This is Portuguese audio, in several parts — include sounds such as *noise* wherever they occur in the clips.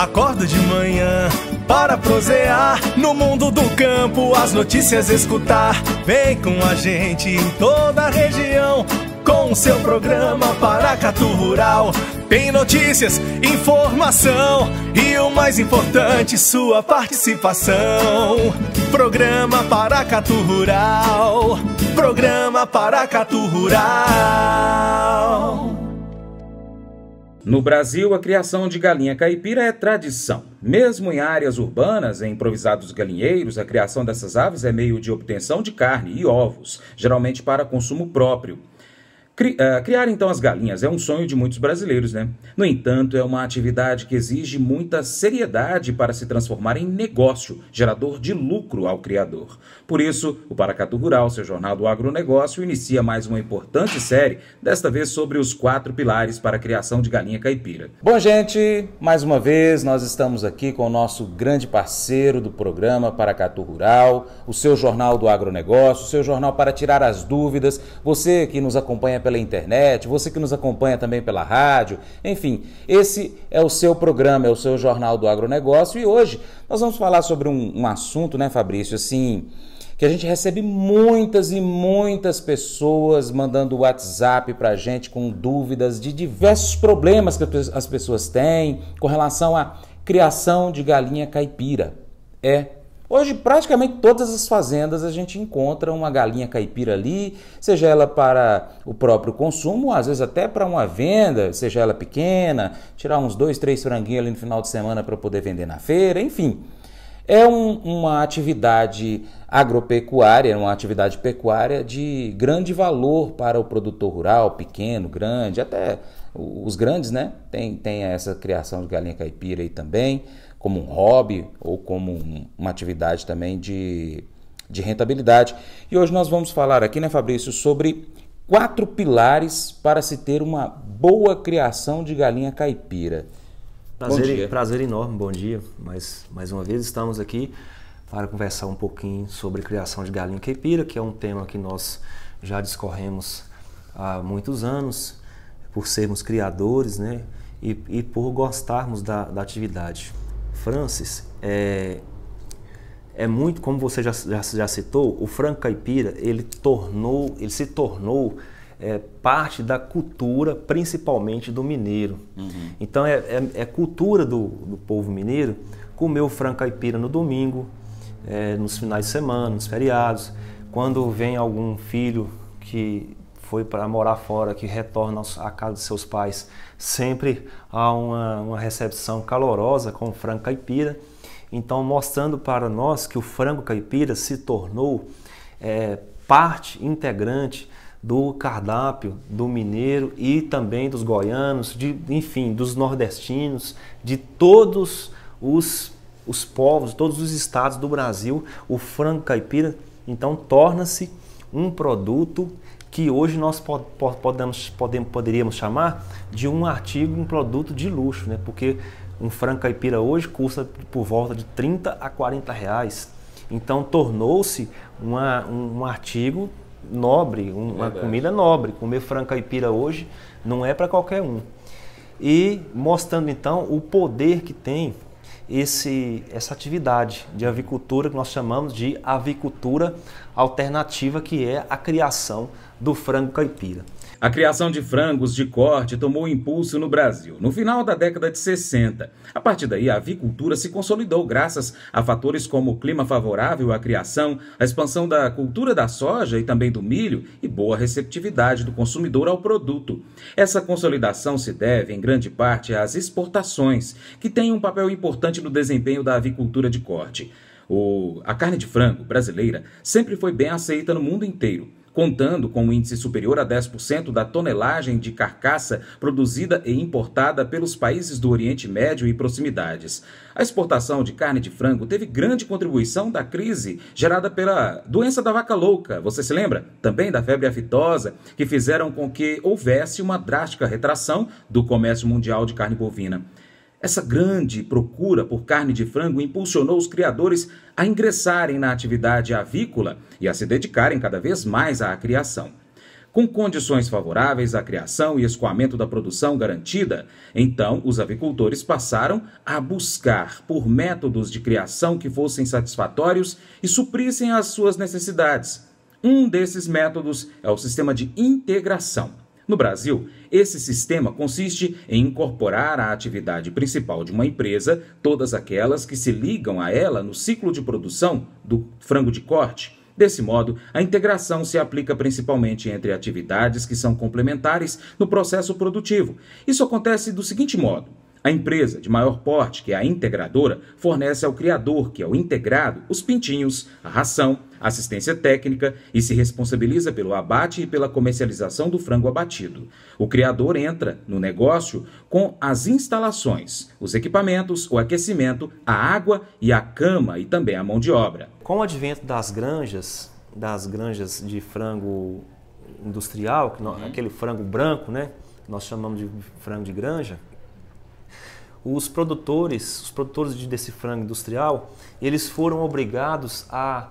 Acordo de manhã para prosear no mundo do campo, as notícias escutar. Vem com a gente em toda a região com o seu programa Paracatu Rural. Tem notícias, informação e o mais importante, sua participação. Programa Paracatu Rural. Programa Paracatu Rural. No Brasil, a criação de galinha caipira é tradição. Mesmo em áreas urbanas, em improvisados galinheiros, a criação dessas aves é meio de obtenção de carne e ovos, geralmente para consumo próprio. Eh, criar então as galinhas é um sonho de muitos brasileiros, né? No entanto, é uma atividade que exige muita seriedade para se transformar em negócio, gerador de lucro ao criador. Por isso, o Paracatu Rural, seu jornal do agronegócio, inicia mais uma importante série, desta vez sobre os quatro pilares para a criação de galinha caipira. Bom, gente, mais uma vez nós estamos aqui com o nosso grande parceiro do programa Paracatu Rural, o seu jornal do agronegócio, o seu jornal para tirar as dúvidas. Você que nos acompanha pela internet, você que nos acompanha também pela rádio. Enfim, esse é o seu programa, é o seu Jornal do Agronegócio. E hoje nós vamos falar sobre um, um assunto, né, Fabrício? Assim, que a gente recebe muitas e muitas pessoas mandando WhatsApp para a gente com dúvidas de diversos problemas que as pessoas têm com relação à criação de galinha caipira. É Hoje, praticamente todas as fazendas a gente encontra uma galinha caipira ali, seja ela para o próprio consumo, às vezes até para uma venda, seja ela pequena, tirar uns dois, três franguinhos ali no final de semana para poder vender na feira, enfim. É um, uma atividade agropecuária, uma atividade pecuária de grande valor para o produtor rural, pequeno, grande, até os grandes, né? Tem, tem essa criação de galinha caipira aí também como um hobby ou como uma atividade também de, de rentabilidade. E hoje nós vamos falar aqui, né, Fabrício, sobre quatro pilares para se ter uma boa criação de galinha caipira. Prazer, prazer enorme, bom dia. Mais, mais uma vez estamos aqui para conversar um pouquinho sobre criação de galinha caipira, que é um tema que nós já discorremos há muitos anos, por sermos criadores né? e, e por gostarmos da, da atividade. Francis, é, é muito, como você já, já, já, citou, o frango caipira ele tornou, ele se tornou é, parte da cultura, principalmente do mineiro. Uhum. Então é, é, é cultura do, do, povo mineiro comer o frango caipira no domingo, é, nos finais de semana, nos feriados, quando vem algum filho que foi para morar fora, que retorna à casa de seus pais, sempre há uma, uma recepção calorosa com o frango caipira. Então, mostrando para nós que o frango caipira se tornou é, parte integrante do cardápio do mineiro e também dos goianos, de, enfim, dos nordestinos, de todos os, os povos, todos os estados do Brasil, o frango caipira então torna-se um produto que hoje nós podemos, podemos, poderíamos chamar de um artigo, um produto de luxo, né? porque um frango caipira hoje custa por volta de 30 a 40 reais. Então tornou-se um, um artigo nobre, um, uma comida nobre. Comer frango caipira hoje não é para qualquer um. E mostrando então o poder que tem esse, essa atividade de avicultura que nós chamamos de avicultura alternativa, que é a criação do frango caipira. A criação de frangos de corte tomou impulso no Brasil no final da década de 60. A partir daí, a avicultura se consolidou graças a fatores como o clima favorável à criação, a expansão da cultura da soja e também do milho e boa receptividade do consumidor ao produto. Essa consolidação se deve, em grande parte, às exportações, que têm um papel importante no desempenho da avicultura de corte. O... a carne de frango brasileira sempre foi bem aceita no mundo inteiro contando com um índice superior a 10% da tonelagem de carcaça produzida e importada pelos países do Oriente Médio e proximidades. A exportação de carne de frango teve grande contribuição da crise gerada pela doença da vaca louca, você se lembra? Também da febre aftosa, que fizeram com que houvesse uma drástica retração do comércio mundial de carne bovina. Essa grande procura por carne de frango impulsionou os criadores a ingressarem na atividade avícola e a se dedicarem cada vez mais à criação. Com condições favoráveis à criação e escoamento da produção garantida, então os avicultores passaram a buscar por métodos de criação que fossem satisfatórios e suprissem as suas necessidades. Um desses métodos é o sistema de integração. No Brasil, esse sistema consiste em incorporar à atividade principal de uma empresa todas aquelas que se ligam a ela no ciclo de produção do frango de corte. Desse modo, a integração se aplica principalmente entre atividades que são complementares no processo produtivo. Isso acontece do seguinte modo: a empresa de maior porte, que é a integradora, fornece ao criador, que é o integrado, os pintinhos, a ração, assistência técnica e se responsabiliza pelo abate e pela comercialização do frango abatido. O criador entra no negócio com as instalações, os equipamentos, o aquecimento, a água e a cama e também a mão de obra. Com o advento das granjas, das granjas de frango industrial, uhum. aquele frango branco, né? Nós chamamos de frango de granja os produtores, os produtores de desse frango industrial, eles foram obrigados a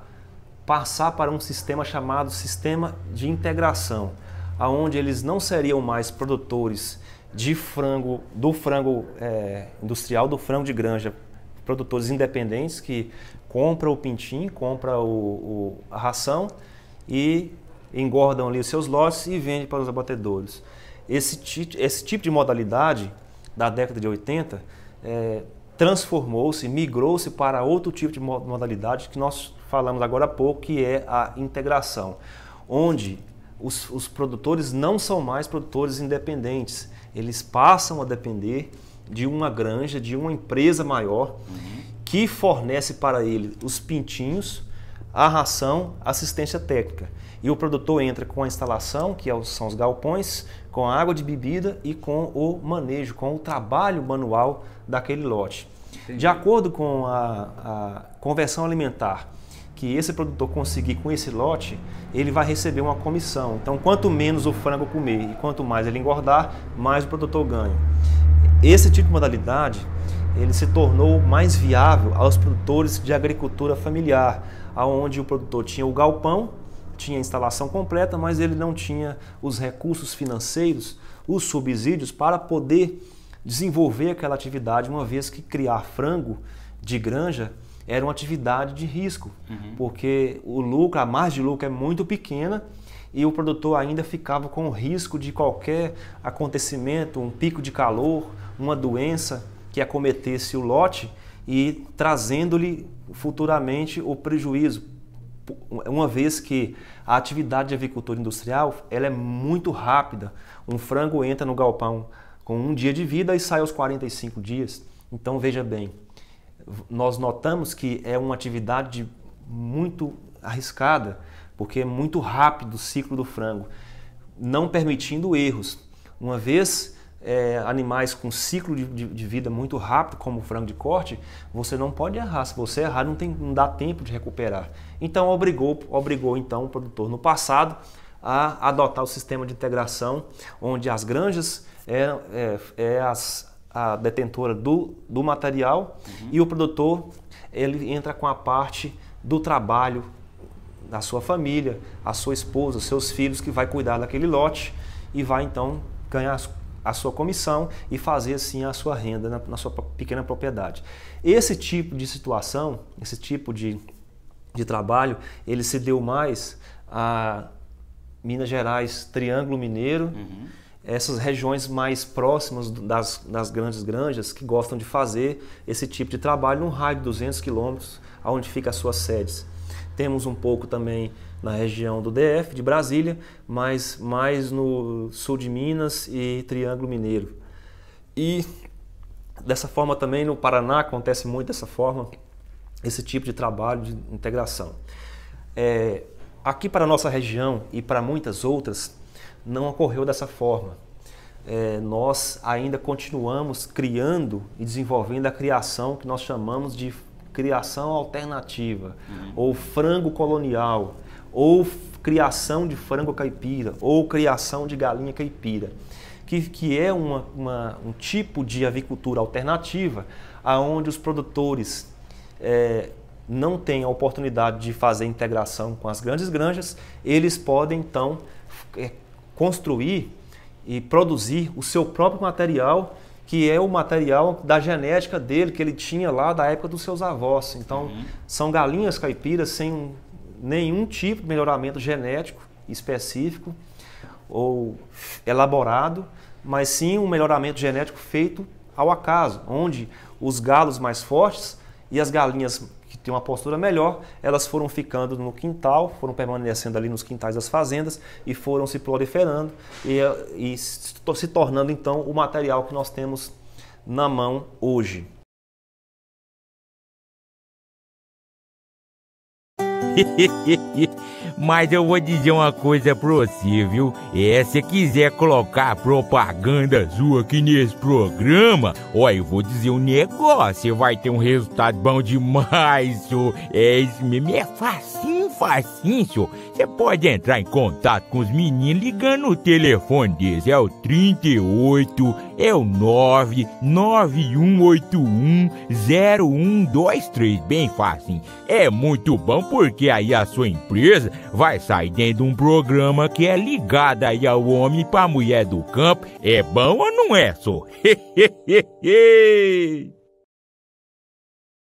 passar para um sistema chamado sistema de integração, aonde eles não seriam mais produtores de frango, do frango é, industrial, do frango de granja, produtores independentes que compram o pintim, compram o, o, a ração e engordam ali os seus lotes e vendem para os abatedores. Esse, esse tipo de modalidade da década de 80 é, transformou-se, migrou-se para outro tipo de modalidade que nós falamos agora há pouco, que é a integração, onde os, os produtores não são mais produtores independentes, eles passam a depender de uma granja, de uma empresa maior, uhum. que fornece para ele os pintinhos, a ração, assistência técnica. E o produtor entra com a instalação, que é são os galpões, com a água de bebida e com o manejo, com o trabalho manual daquele lote. Entendi. De acordo com a, a conversão alimentar que esse produtor conseguir com esse lote, ele vai receber uma comissão. Então, quanto menos o frango comer e quanto mais ele engordar, mais o produtor ganha. Esse tipo de modalidade ele se tornou mais viável aos produtores de agricultura familiar, aonde o produtor tinha o galpão, tinha a instalação completa, mas ele não tinha os recursos financeiros, os subsídios para poder desenvolver aquela atividade, uma vez que criar frango de granja era uma atividade de risco, uhum. porque o lucro, a margem de lucro é muito pequena e o produtor ainda ficava com o risco de qualquer acontecimento, um pico de calor, uma doença que acometesse o lote e trazendo-lhe futuramente o prejuízo, uma vez que a atividade de avicultura industrial ela é muito rápida. Um frango entra no galpão com um dia de vida e sai aos 45 dias. Então veja bem, nós notamos que é uma atividade muito arriscada, porque é muito rápido o ciclo do frango, não permitindo erros. Uma vez é, animais com ciclo de, de, de, vida muito rápido, como o frango de corte, você não pode errar. Se você errar, não, tem, não dá tempo de recuperar. Então obrigou, obrigou então o produtor no passado a adotar o sistema de integração, onde as granjas é, é, é as, a detentora do, do material uhum. e o produtor ele entra com a parte do trabalho da sua família, a sua esposa, seus filhos que vai cuidar daquele lote e vai então ganhar a sua comissão e fazer assim a sua renda na, na sua pequena propriedade. Esse tipo de situação, esse tipo de, de trabalho, ele se deu mais a Minas Gerais, Triângulo Mineiro, uhum. essas regiões mais próximas das, das grandes granjas que gostam de fazer esse tipo de trabalho num raio de 200 quilômetros, onde fica as suas sedes. Temos um pouco também na região do DF, de Brasília, mas mais no sul de Minas e Triângulo Mineiro. E dessa forma também no Paraná acontece muito dessa forma esse tipo de trabalho de integração. É, aqui para a nossa região e para muitas outras não ocorreu dessa forma. É, nós ainda continuamos criando e desenvolvendo a criação que nós chamamos de criação alternativa uhum. ou frango colonial ou criação de frango caipira, ou criação de galinha caipira, que, que é uma, uma um tipo de avicultura alternativa aonde os produtores é, não têm a oportunidade de fazer integração com as grandes granjas, eles podem então é, construir e produzir o seu próprio material que é o material da genética dele que ele tinha lá da época dos seus avós. Então, uhum. são galinhas caipiras sem nenhum tipo de melhoramento genético específico ou elaborado, mas sim um melhoramento genético feito ao acaso, onde os galos mais fortes e as galinhas que têm uma postura melhor, elas foram ficando no quintal, foram permanecendo ali nos quintais das fazendas e foram se proliferando e, e se tornando então o material que nós temos na mão hoje. *laughs* Mas eu vou dizer uma coisa pra você, viu? É, se quiser colocar propaganda sua aqui nesse programa, ó, eu vou dizer um negócio, você vai ter um resultado bom demais, senhor. É isso mesmo, é facinho, facinho, senhor. Você pode entrar em contato com os meninos ligando o telefone deles, é o 38 é o 991810123, bem fácil. É muito bom porque aí a sua empresa vai sair dentro de um programa que é ligado aí ao homem para mulher do campo. É bom ou não é, só? *laughs*